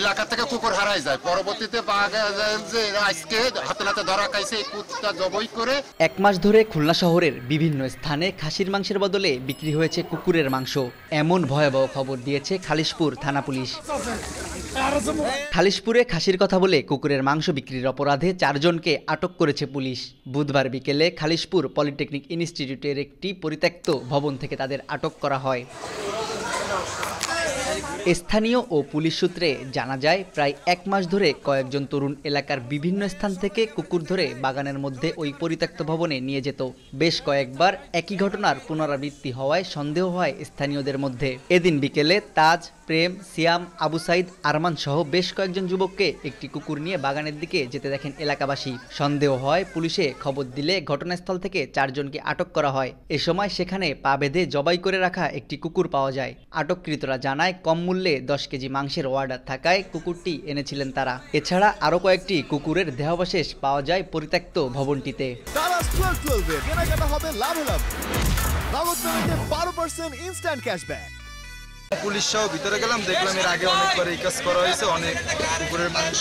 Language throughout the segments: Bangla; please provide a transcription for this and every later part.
এলাকা থেকে কুকুর হারাই যায় পরবর্তীতে যে আজকে হাতে নাতে ধরা খাইছে এই কুকুরটা জবই করে এক মাস ধরে খুলনা শহরের বিভিন্ন স্থানে খাসির মাংসের বদলে বিক্রি হয়েছে কুকুরের মাংস এমন ভয়াবহ খবর দিয়েছে খালিশপুর থানা পুলিশ খালিশপুরে খাসির কথা বলে কুকুরের মাংস বিক্রির অপরাধে চারজনকে আটক করেছে পুলিশ বুধবার বিকেলে খালিশপুর পলিটেকনিক ইনস্টিটিউটের একটি পরিত্যক্ত ভবন থেকে তাদের আটক করা হয় স্থানীয় ও পুলিশ সূত্রে জানা যায় প্রায় এক মাস ধরে কয়েকজন তরুণ এলাকার বিভিন্ন স্থান থেকে কুকুর ধরে বাগানের মধ্যে ওই পরিত্যক্ত ভবনে নিয়ে যেত বেশ কয়েকবার একই ঘটনার পুনরাবৃত্তি হওয়ায় সন্দেহ হয় স্থানীয়দের মধ্যে এদিন বিকেলে তাজ প্রেম সিয়াম আবু সাইদ আরমান সহ বেশ কয়েকজন যুবককে একটি কুকুর নিয়ে বাগানের দিকে যেতে দেখেন এলাকাবাসী সন্দেহ হয় পুলিশে খবর দিলে ঘটনাস্থল থেকে চারজনকে আটক করা হয় এ সময় সেখানে পা বেঁধে জবাই করে রাখা একটি কুকুর পাওয়া যায় আটককৃতরা জানায় কম মূল্যে দশ কেজি মাংসের অর্ডার থাকায় কুকুরটি এনেছিলেন তারা এছাড়া আরও কয়েকটি কুকুরের দেহাবশেষ পাওয়া যায় পরিত্যক্ত ভবনটিতে বারো পার্সেন্ট ইনস্ট্যান্ট ক্যাশব্যাক পুলিশ সহ ভিতরে গেলাম দেখলাম এর আগে অনেকবার এই কাজ করা হয়েছে অনেক কুকুরের মাংস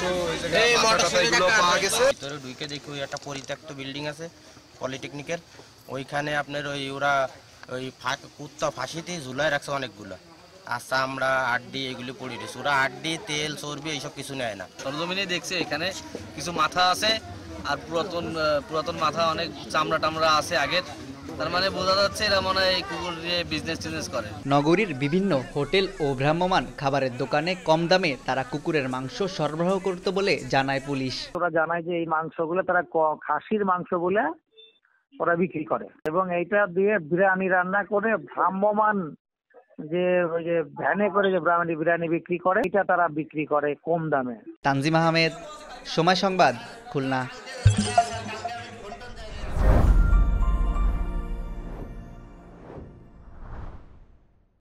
পাওয়া গেছে ভিতরে ঢুকে দেখি ওই একটা পরিত্যক্ত বিল্ডিং আছে পলিটেকনিকের ওইখানে আপনার ওই ওরা ওই কুত্তা ফাঁসিতে ঝুলায় রাখছে অনেকগুলো আচ্ছা আমরা আড্ডি এগুলি পড়ে দিয়েছি ওরা আড্ডি তেল চর্বি এইসব কিছু নেয় না সরজমিনে দেখছে এখানে কিছু মাথা আছে আর পুরাতন পুরাতন মাথা অনেক চামড়া টামড়া আছে আগের তার মানে বোঝা যাচ্ছে এরা মনে হয় কুকুর দিয়ে বিজনেস টিজনেস করে নগরীর বিভিন্ন হোটেল ও ভ্রাম্যমান খাবারের দোকানে কম দামে তারা কুকুরের মাংস সরবরাহ করতো বলে জানায় পুলিশ ওরা জানায় যে এই মাংসগুলো তারা খাসির মাংস বলে ওরা বিক্রি করে এবং এইটা দিয়ে বিরিয়ানি রান্না করে ভ্রাম্যমান যে ওই যে ভ্যানে করে যে ব্রাহ্মণী বিরিয়ানি বিক্রি করে এটা তারা বিক্রি করে কম দামে তানজিম আহমেদ সময় সংবাদ খুলনা